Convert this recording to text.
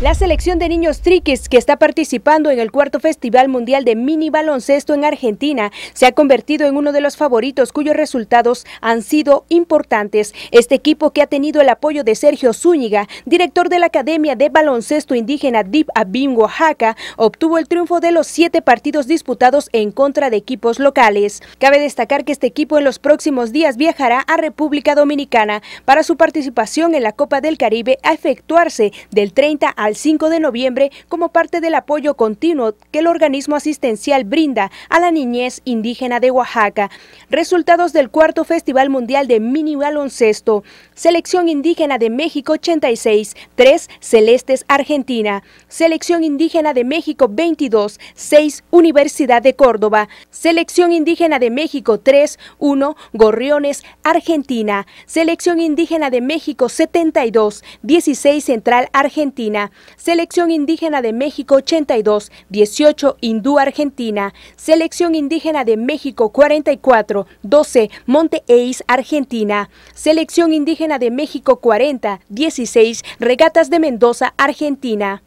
La selección de niños triquis que está participando en el cuarto Festival Mundial de Mini Baloncesto en Argentina se ha convertido en uno de los favoritos cuyos resultados han sido importantes. Este equipo que ha tenido el apoyo de Sergio Zúñiga, director de la Academia de Baloncesto Indígena Deep Abim Oaxaca, obtuvo el triunfo de los siete partidos disputados en contra de equipos locales. Cabe destacar que este equipo en los próximos días viajará a República Dominicana para su participación en la Copa del Caribe a efectuarse del 30 al 5 de noviembre como parte del apoyo continuo que el organismo asistencial brinda a la niñez indígena de Oaxaca. Resultados del cuarto Festival Mundial de Mini Baloncesto. Selección Indígena de México 86, 3 Celestes Argentina. Selección Indígena de México 22, 6 Universidad de Córdoba. Selección Indígena de México 3, 1 Gorriones Argentina. Selección Indígena de México 72, 16 Central Argentina. Selección Indígena de México 82, 18 Hindú Argentina, Selección Indígena de México 44, 12 Monte Eis Argentina, Selección Indígena de México 40, 16 Regatas de Mendoza Argentina.